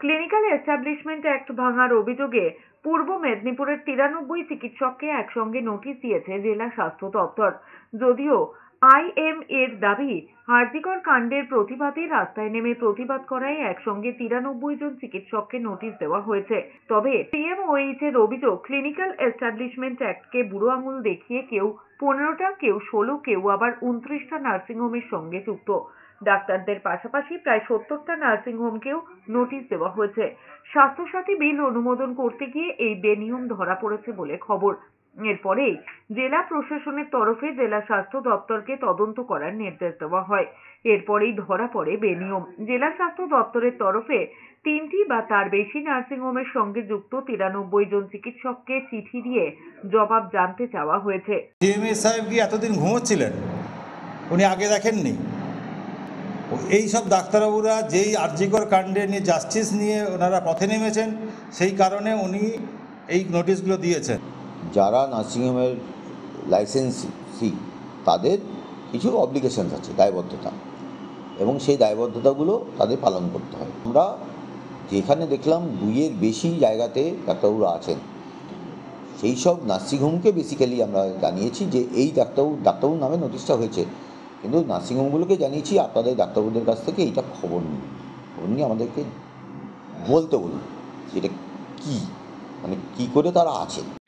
clinical establishment act ভাঙার অভিযোগে পূর্ব মেদিনীপুরের তিরানব্বই চিকিৎসককে একসঙ্গে নোটিশ দিয়েছে জেলা স্বাস্থ্য দপ্তর যদিও আইএমএর দাবি হার্দিকর কাণ্ডের প্রতিবাদে রাস্তায় নেমে প্রতিবাদ করায় একসঙ্গে তিরানব্বই জন চিকিৎসককে নোটিশ দেওয়া হয়েছে তবে সিএমওএইচ এর অভিযোগ ক্লিনিক্যাল এস্টাবলিশমেন্ট অ্যাক্টকে বুড়ো আঙুল দেখিয়ে কেউ পনেরোটা কেউ ষোলো কেউ আবার উনত্রিশটা নার্সিংহোমের সঙ্গে যুক্ত ডাক্তারদের পাশাপাশি প্রায় সত্তরটা নার্সিংহোমকেও নোটিশ দেওয়া হয়েছে স্বাস্থ্যসাথী বিল অনুমোদন করতে গিয়ে এই বেনিয়ম ধরা পড়েছে বলে খবর এরপরেই জেলা প্রশাসনের তরফে জেলা স্বাস্থ্য দপ্তরকে তদন্ত করার নির্দেশ দেওয়া হয় এরপরেই ধরা পড়ে বেনিয়ম জেলা স্বাস্থ্য দপ্তরের তরফে তিনটি বা তার বেশি নার্সিংহোমের সঙ্গে যুক্ত তিরানব্বই জন চিকিৎসককে চিঠি দিয়ে জবাব জানতে চাওয়া হয়েছে সাহেব এতদিন ঘুমোচ্ছিলেন উনি আগে দেখেননি এই সব ডাক্তারবাবুরা যেই আর্জিকর কাণ্ডে নিয়ে জাস্টিস নিয়ে ওনারা পথে নেমেছেন সেই কারণে উনি এই নোটিশগুলো দিয়েছেন যারা নার্সিংহোমের লাইসেন্সি তাদের কিছু অব্লিগেশানস আছে দায়বদ্ধতা এবং সেই দায়বদ্ধতাগুলো তাদের পালন করতে হয় আমরা যেখানে দেখলাম দুইয়ের বেশি জায়গাতে ডাক্তারবাবুরা আছেন সেই সব নার্সিংহোমকে বেসিক্যালি আমরা জানিয়েছি যে এই ডাক্তারবাবু ডাক্তারবাবুর নামে নোটিশটা হয়েছে কিন্তু নার্সিংহোমগুলোকে জানিয়েছি আপনাদের ডাক্তারবাবুদের কাছ থেকে এইটা খবর নিন খবর নিয়ে আমাদেরকে বলতে বলুন এটা কী মানে কী করে তারা আছে